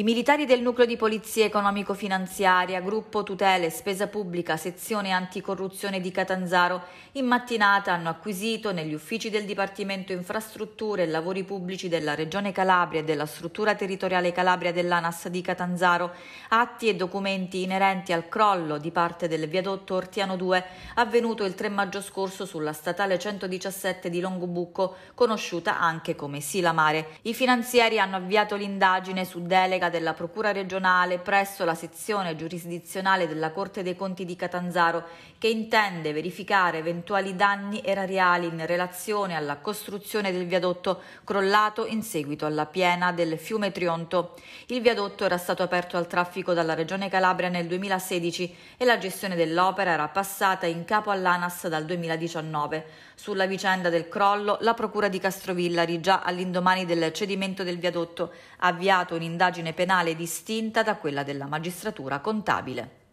I militari del nucleo di polizia economico-finanziaria, gruppo tutele, spesa pubblica, sezione anticorruzione di Catanzaro, in mattinata hanno acquisito negli uffici del Dipartimento Infrastrutture e Lavori Pubblici della Regione Calabria e della struttura territoriale Calabria dell'ANAS di Catanzaro atti e documenti inerenti al crollo di parte del viadotto Ortiano 2 avvenuto il 3 maggio scorso sulla statale 117 di Longobucco, conosciuta anche come Silamare. I finanzieri hanno avviato l'indagine su delega della Procura regionale presso la sezione giurisdizionale della Corte dei Conti di Catanzaro che intende verificare eventuali danni erariali in relazione alla costruzione del viadotto crollato in seguito alla piena del fiume Trionto. Il viadotto era stato aperto al traffico dalla Regione Calabria nel 2016 e la gestione dell'opera era passata in capo all'ANAS dal 2019. Sulla vicenda del crollo, la Procura di Castrovillari già all'indomani del cedimento del viadotto ha avviato un'indagine penale distinta da quella della magistratura contabile.